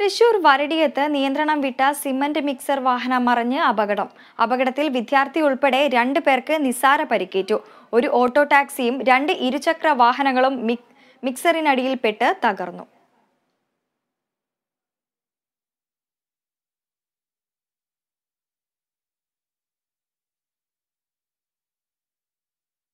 തൃശൂർ വരടിയത്ത് നിയന്ത്രണം വിട്ട cement mixer വാഹനം മറിഞ്ഞ് അപകടം അപകടത്തിൽ വിദ്യാർത്ഥി ഉൾപ്പെടെ രണ്ടു പേർക്ക് നിസ്സാര പരിക്കേറ്റു ഒരു ഓട്ടോ ടാക്സിയും രണ്ട് ഇരുചക്ര വാഹനങ്ങളും മിക്സറിനടിയിൽപ്പെട്ട് തകർന്നു